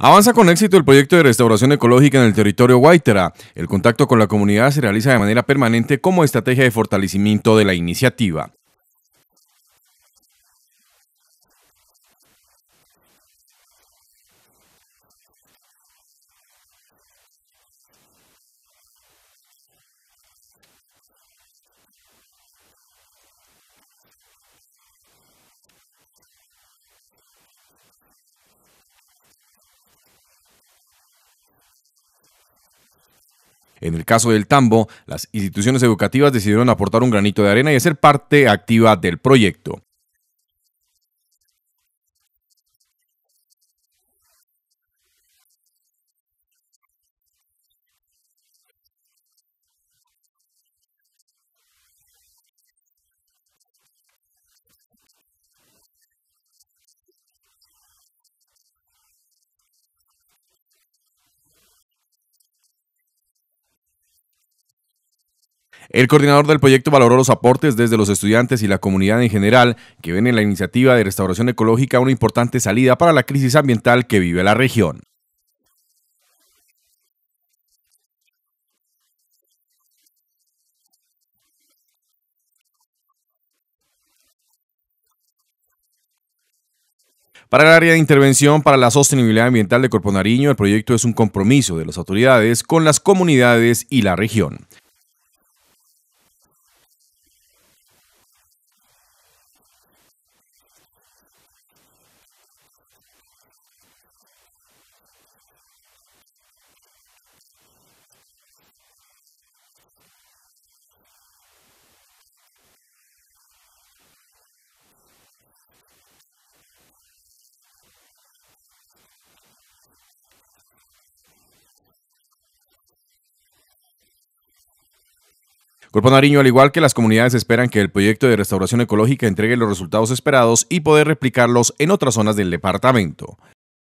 Avanza con éxito el proyecto de restauración ecológica en el territorio Guaitara. El contacto con la comunidad se realiza de manera permanente como estrategia de fortalecimiento de la iniciativa. En el caso del Tambo, las instituciones educativas decidieron aportar un granito de arena y hacer parte activa del proyecto. El coordinador del proyecto valoró los aportes desde los estudiantes y la comunidad en general que ven en la iniciativa de restauración ecológica una importante salida para la crisis ambiental que vive la región. Para el área de intervención para la sostenibilidad ambiental de Corpo Nariño, el proyecto es un compromiso de las autoridades con las comunidades y la región. Cuerpo Nariño, al igual que las comunidades, esperan que el proyecto de restauración ecológica entregue los resultados esperados y poder replicarlos en otras zonas del departamento.